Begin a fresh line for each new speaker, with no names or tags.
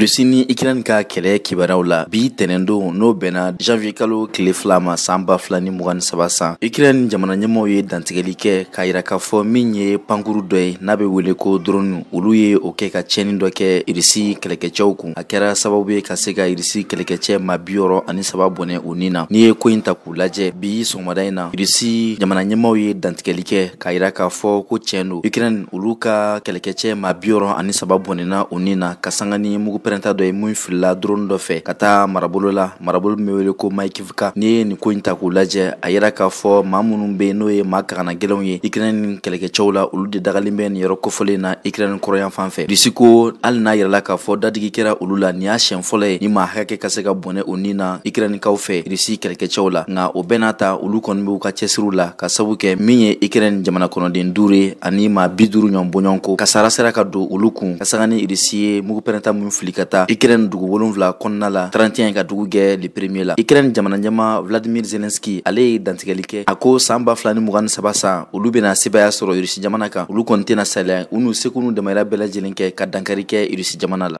rusi ni ikirani ka kɛlɛ kibaruyaw la bi tɛnɛndon n'o bɛnna janviyekalo kalo tile fila ma saan ba fila ni mg saba san ikirani jamana ɲɛmaw ye dantigɛli kɛ k'a yira k'a fɔ min ye pankuru dɔ ye n'a be wele ko dronu olu ye o kɛ ka tiɲɛni dɔ kɛ irisi kɛlɛkɛcɛw kun a kɛra sababu ye ka se ka irisi kɛlɛkɛcɛ ma biyɔrɔ ani saba bɔnɛ u ni na n'i ye ko ta k'u lajɛ bi sɔgɔmada yi na irisi jamana ɲɛmaw ye dantigɛli kɛ k'a yira k'a fɔ ko tiɲɛ do ikirani olu ka kɛlɛkɛcɛ ma biyɔrɔ ani saba bɔnɛna u ni na ka sanga ni mugu pɛrɛnta dɔ ye mun filila droni dɔ fɛ ka taa marabolo la marabolo min wele ko maikivka n'i ye nin ko in ta k'u lajɛ a yira k'a fɔ ma minnu be n'o ye ma kagana gwɛlɛnw ye ikrɛni ni kɛlɛkɛcɛw la olu de dagalen bɛ nin yɔrɔ kofɔlen na ikrɛni kɔrɔyan fan fɛ risi ko hali n'a yirala k'a fɔ dadigi kɛra olu la nin y'a siɲɛ fɔlɔ ye ni ma hakɛ ka se ka bɔnɛ o nin na ikrɛnikaw fɛ risi kɛlɛkɛcɛw la nka o bɛɛ n'a ta olu kɔni b'u ka cɛsiriw la ka sabu kɛ min ye ikrɛni jamana kɔnɔden dure ani ma bi duru ɲɔn boɲɔn ko kasara sera ka don olu kun ka saga ni risi ye mugu pɛrɛnta min fili ka taa ikrɛni dugu wolonfila kɔnɔna la trantiya ka dugu kɛ le premier la ikrɛni jamana ɲɛma vladimir zelenski ale ye dantigɛli kɛ a ko saan b'a fila ni mugani saba san olu bena sebaaya sɔrɔ irisi jamana kan olu kɔni tɛna saliya u n'u seko n'u damayira bɛɛ kɛ ka dankari kɛ irisi jamana la